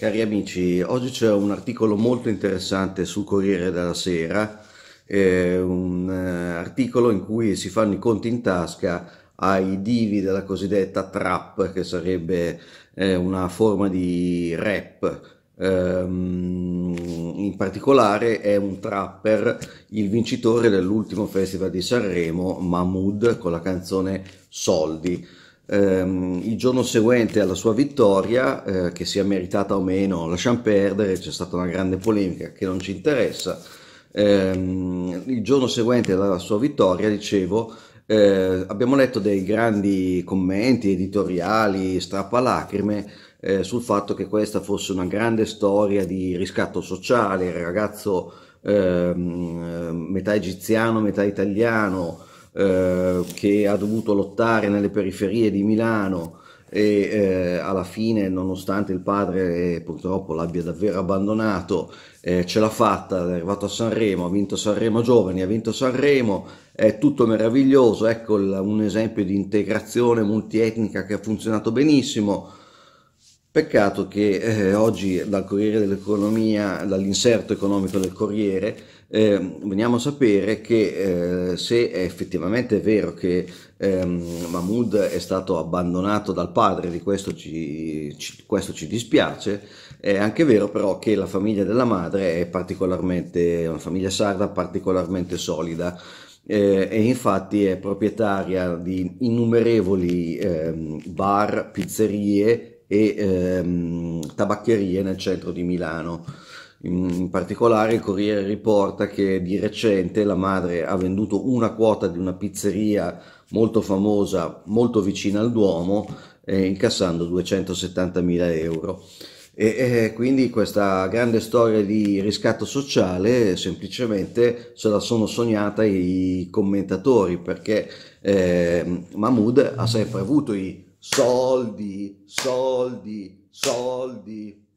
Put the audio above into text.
Cari amici, oggi c'è un articolo molto interessante sul Corriere della Sera, eh, un eh, articolo in cui si fanno i conti in tasca ai divi della cosiddetta trap, che sarebbe eh, una forma di rap. Um, in particolare è un trapper, il vincitore dell'ultimo festival di Sanremo, Mahmood, con la canzone Soldi. Ehm, il giorno seguente alla sua vittoria, eh, che sia meritata o meno, lasciamo perdere, c'è stata una grande polemica che non ci interessa. Ehm, il giorno seguente alla sua vittoria, dicevo, eh, abbiamo letto dei grandi commenti editoriali, strappalacrime, eh, sul fatto che questa fosse una grande storia di riscatto sociale, il ragazzo eh, metà egiziano, metà italiano, eh, che ha dovuto lottare nelle periferie di Milano e eh, alla fine nonostante il padre eh, purtroppo l'abbia davvero abbandonato eh, ce l'ha fatta, è arrivato a Sanremo, ha vinto Sanremo Giovani, ha vinto Sanremo, è tutto meraviglioso, ecco il, un esempio di integrazione multietnica che ha funzionato benissimo, Peccato che eh, oggi dal Corriere dell'Economia, dall'inserto economico del Corriere, eh, veniamo a sapere che eh, se è effettivamente vero che ehm, Mahmoud è stato abbandonato dal padre, di questo ci, ci, questo ci, dispiace, è anche vero però che la famiglia della madre è particolarmente, una famiglia sarda particolarmente solida. Eh, e infatti è proprietaria di innumerevoli ehm, bar, pizzerie e ehm, tabaccherie nel centro di Milano. In particolare il Corriere riporta che di recente la madre ha venduto una quota di una pizzeria molto famosa, molto vicina al Duomo, eh, incassando 270.000 euro. E, e, quindi questa grande storia di riscatto sociale semplicemente se la sono sognata i commentatori perché eh, Mahmoud ha sempre avuto i soldi, soldi, soldi.